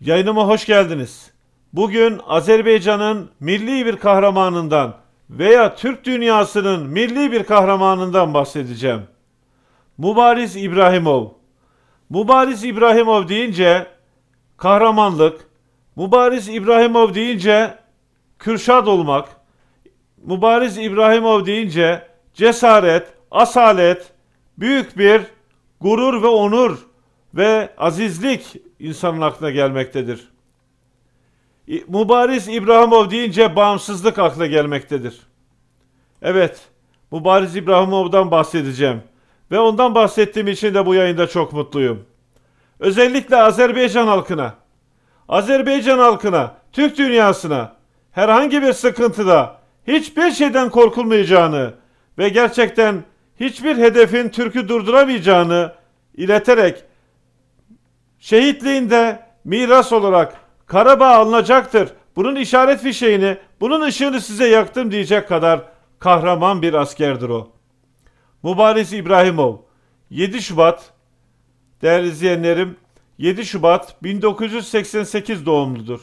Yayınıma hoş geldiniz. Bugün Azerbaycan'ın milli bir kahramanından veya Türk dünyasının milli bir kahramanından bahsedeceğim. Mubariz İbrahimov. Mubariz İbrahimov deyince kahramanlık, Mubariz İbrahimov deyince kürşat olmak, Mubariz İbrahimov deyince cesaret, asalet, büyük bir gurur ve onur ve azizlik insanın aklına gelmektedir. Mubariz İbrahimov deyince bağımsızlık akla gelmektedir. Evet, Mubariz İbrahimov'dan bahsedeceğim. Ve ondan bahsettiğim için de bu yayında çok mutluyum. Özellikle Azerbaycan halkına, Azerbaycan halkına, Türk dünyasına herhangi bir sıkıntıda hiçbir şeyden korkulmayacağını ve gerçekten hiçbir hedefin Türk'ü durduramayacağını ileterek şehitliğinde miras olarak Karabağ alınacaktır. Bunun işaret fişeğini, bunun ışığını size yaktım diyecek kadar kahraman bir askerdir o. Mübariz İbrahimov 7 Şubat değerli izleyenlerim 7 Şubat 1988 doğumludur.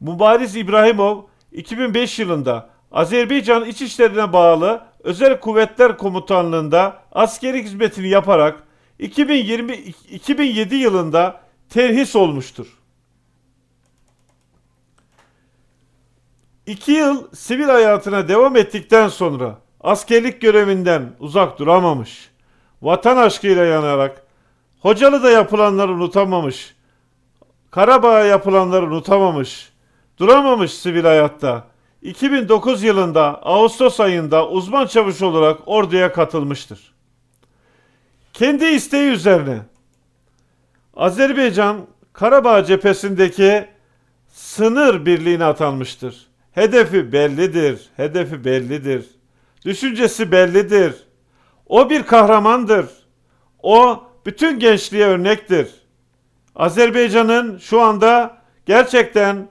Mübariz İbrahimov 2005 yılında Azerbaycan İçişleri'ne bağlı Özel Kuvvetler Komutanlığı'nda askeri hizmetini yaparak 2020 2007 yılında terhis olmuştur. 2 yıl sivil hayatına devam ettikten sonra askerlik görevinden uzak duramamış. Vatan aşkıyla yanarak Hocalı da yapılanları unutamamış. Karabağ'a yapılanları unutamamış. Duramamış sivil hayatta. 2009 yılında Ağustos ayında uzman çavuş olarak orduya katılmıştır kendi isteği üzerine Azerbaycan Karabağ cephesindeki sınır birliğine atanmıştır. Hedefi bellidir, hedefi bellidir. Düşüncesi bellidir. O bir kahramandır. O bütün gençliğe örnektir. Azerbaycan'ın şu anda gerçekten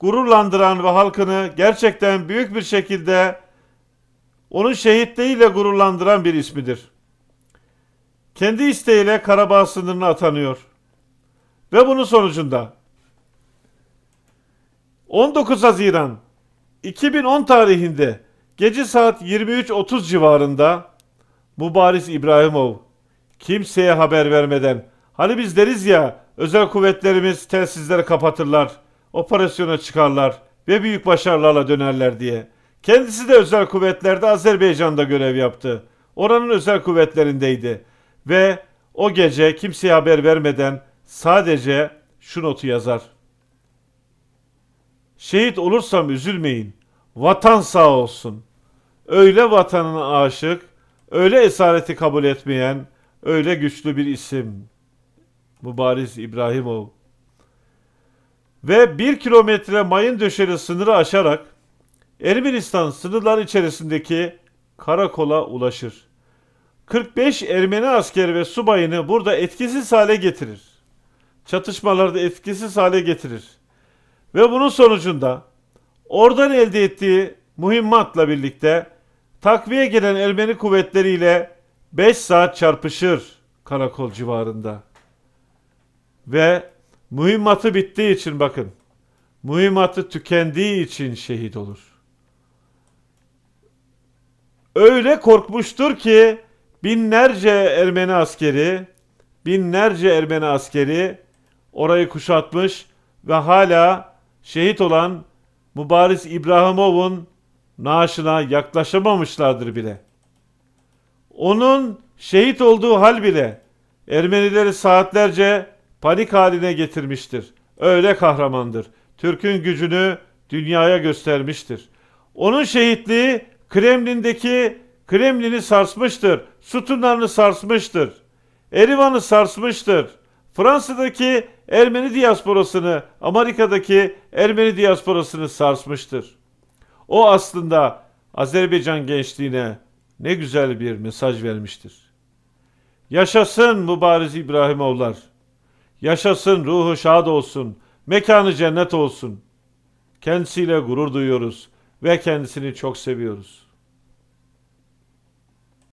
gururlandıran ve halkını gerçekten büyük bir şekilde onun şehitliğiyle gururlandıran bir ismidir kendi isteğiyle Karabağ sınırına atanıyor. Ve bunun sonucunda 19 Haziran 2010 tarihinde gece saat 23.30 civarında Mübariz İbrahimov kimseye haber vermeden hani biz deriz ya özel kuvvetlerimiz telsizleri kapatırlar, operasyona çıkarlar ve büyük başarılarla dönerler diye. Kendisi de özel kuvvetlerde Azerbaycan'da görev yaptı. Oranın özel kuvvetlerindeydi ve o gece kimseye haber vermeden sadece şu notu yazar. Şehit olursam üzülmeyin. Vatan sağ olsun. Öyle vatanına aşık, öyle esareti kabul etmeyen, öyle güçlü bir isim. Mübariz İbrahimov. Ve bir kilometre mayın döşeli sınırı aşarak Ermenistan sınırlar içerisindeki karakola ulaşır. 45 Ermeni askeri ve subayını burada etkisiz hale getirir. Çatışmalarda etkisiz hale getirir. Ve bunun sonucunda oradan elde ettiği mühimmatla birlikte takviye gelen Ermeni kuvvetleriyle 5 saat çarpışır karakol civarında. Ve mühimmatı bittiği için bakın, mühimmatı tükendiği için şehit olur. Öyle korkmuştur ki Binlerce Ermeni askeri, binlerce Ermeni askeri orayı kuşatmış ve hala şehit olan Mubariz İbrahimov'un naaşına yaklaşamamışlardır bile. Onun şehit olduğu hal bile Ermenileri saatlerce panik haline getirmiştir. Öyle kahramandır. Türk'ün gücünü dünyaya göstermiştir. Onun şehitliği Kremlin'deki Kremlin'i sarsmıştır, sütunlarını sarsmıştır, Erivan'ı sarsmıştır. Fransa'daki Ermeni diasporasını, Amerika'daki Ermeni diasporasını sarsmıştır. O aslında Azerbaycan gençliğine ne güzel bir mesaj vermiştir. Yaşasın mübariz İbrahimovlar. Yaşasın ruhu şad olsun. Mekanı cennet olsun. Kendisiyle gurur duyuyoruz ve kendisini çok seviyoruz.